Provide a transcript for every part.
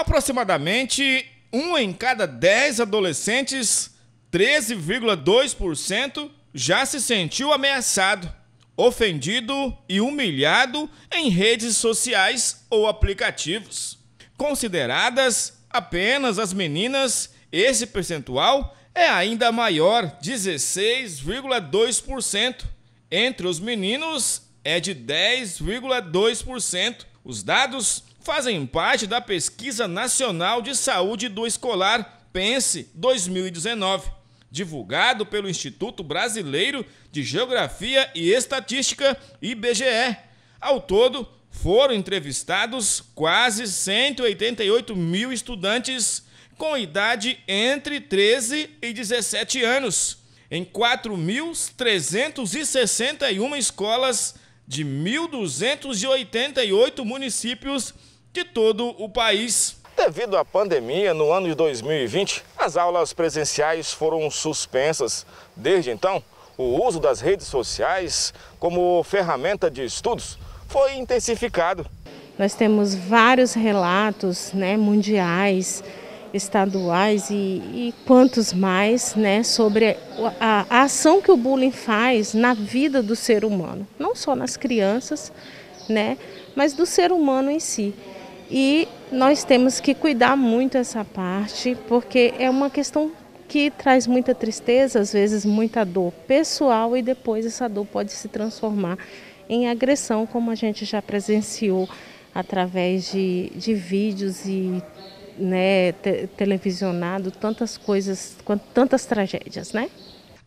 Aproximadamente um em cada 10 adolescentes, 13,2%, já se sentiu ameaçado, ofendido e humilhado em redes sociais ou aplicativos. Consideradas apenas as meninas, esse percentual é ainda maior, 16,2%. Entre os meninos é de 10,2%. Os dados fazem parte da Pesquisa Nacional de Saúde do Escolar Pense 2019, divulgado pelo Instituto Brasileiro de Geografia e Estatística, IBGE. Ao todo, foram entrevistados quase 188 mil estudantes com idade entre 13 e 17 anos, em 4.361 escolas de 1.288 municípios de todo o país. Devido à pandemia, no ano de 2020, as aulas presenciais foram suspensas. Desde então, o uso das redes sociais como ferramenta de estudos foi intensificado. Nós temos vários relatos né, mundiais estaduais e, e quantos mais, né, sobre a, a ação que o bullying faz na vida do ser humano, não só nas crianças, né, mas do ser humano em si. E nós temos que cuidar muito essa parte, porque é uma questão que traz muita tristeza, às vezes muita dor pessoal e depois essa dor pode se transformar em agressão, como a gente já presenciou através de, de vídeos e né, te televisionado tantas coisas, tantas tragédias, né?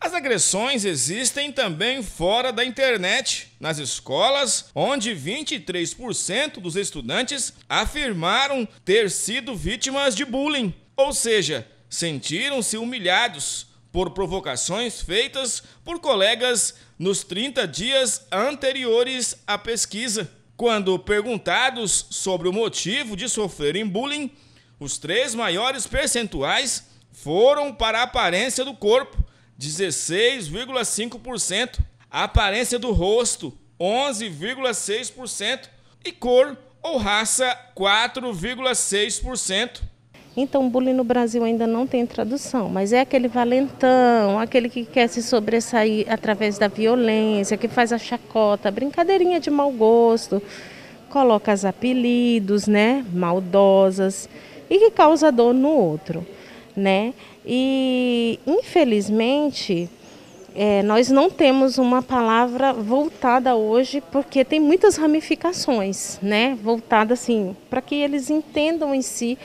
As agressões existem também fora da internet, nas escolas, onde 23% dos estudantes afirmaram ter sido vítimas de bullying, ou seja, sentiram-se humilhados por provocações feitas por colegas nos 30 dias anteriores à pesquisa. Quando perguntados sobre o motivo de sofrerem bullying, os três maiores percentuais foram para a aparência do corpo, 16,5%, a aparência do rosto, 11,6%, e cor ou raça, 4,6%. Então, bullying no Brasil ainda não tem tradução, mas é aquele valentão, aquele que quer se sobressair através da violência, que faz a chacota, brincadeirinha de mau gosto, coloca as apelidos, né, maldosas e que causa dor no outro, né? E infelizmente é, nós não temos uma palavra voltada hoje, porque tem muitas ramificações, né? Voltada assim, para que eles entendam em si.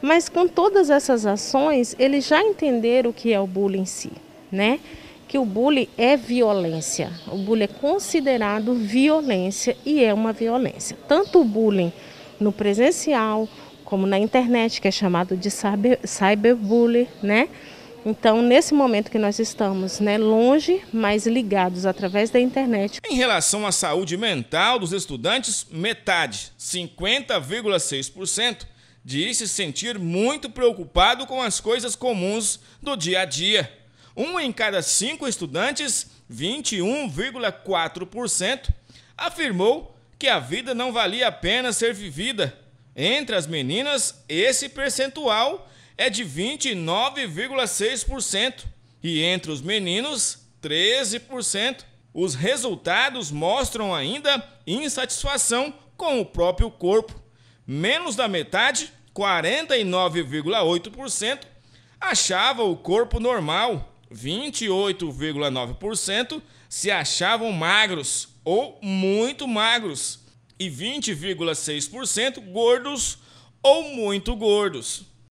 Mas com todas essas ações, eles já entenderam o que é o bullying em si, né? Que o bullying é violência. O bullying é considerado violência e é uma violência. Tanto o bullying no presencial, como na internet, que é chamado de cyber, cyberbullying, né? Então, nesse momento que nós estamos, né, longe, mas ligados através da internet. Em relação à saúde mental dos estudantes, metade, 50,6%, diz se sentir muito preocupado com as coisas comuns do dia a dia. Um em cada cinco estudantes, 21,4%, afirmou que a vida não valia a pena ser vivida entre as meninas, esse percentual é de 29,6% e entre os meninos, 13%. Os resultados mostram ainda insatisfação com o próprio corpo. Menos da metade, 49,8%, achava o corpo normal. 28,9% se achavam magros ou muito magros e 20,6% gordos ou muito gordos.